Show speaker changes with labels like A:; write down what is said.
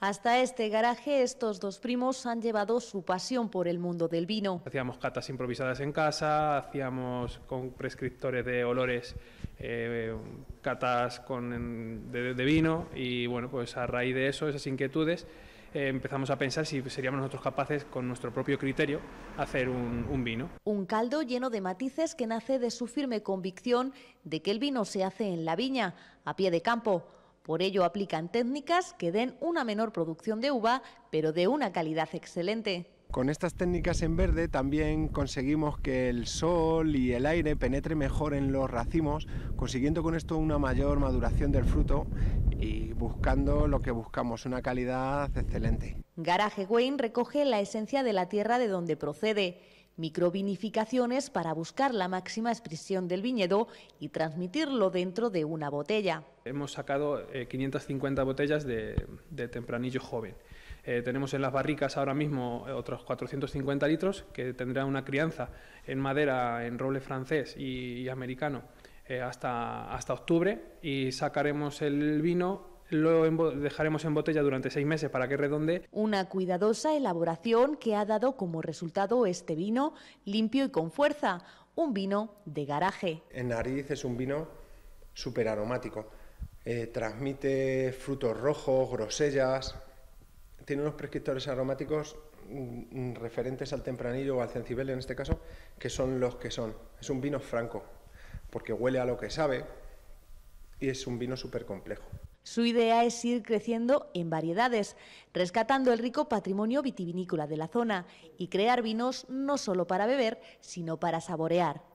A: Hasta este garaje estos dos primos han llevado su pasión por el mundo del vino.
B: Hacíamos catas improvisadas en casa, hacíamos con prescriptores de olores eh, catas de, vino y bueno, pues a raíz de eso, esas inquietudes, eh, empezamos a pensar si seríamos nosotros capaces con nuestro propio criterio hacer un vino.
A: Un caldo lleno de matices que nace de su firme convicción de que el vino se hace en la viña, a pie de campo por ello aplican técnicas que den una menor producción de uva, pero de una calidad excelente.
C: Con estas técnicas en verde también conseguimos que el sol y el aire penetren mejor en los racimos, consiguiendo con esto una mayor maduración del fruto y buscando lo que buscamos, una calidad excelente.
A: Garaje Wayne recoge la esencia de la tierra de donde procede microvinificaciones para buscar la máxima expresión del viñedo y transmitirlo dentro de una botella.
B: Hemos sacado 550 eh, botellas de, tempranillo joven. Eh, tenemos en las barricas ahora mismo otros 450 litros que tendrá una crianza en madera, en roble francés y, americano eh, hasta, hasta octubre y sacaremos el vino lo dejaremos en botella durante seis meses para que redonde.
A: Una cuidadosa elaboración que ha dado como resultado este vino limpio y con fuerza, un vino de garaje.
C: En nariz es un vino súper aromático, eh, transmite frutos rojos, grosellas, tiene unos prescriptores aromáticos mm, mm, referentes al tempranillo o al cencibel en este caso, que son los que son. Es un vino franco, porque huele a lo que sabe, y es un vino súper complejo.
A: Su idea es ir creciendo en variedades, rescatando el rico patrimonio vitivinícola de la zona y crear vinos no solo para beber, sino para saborear.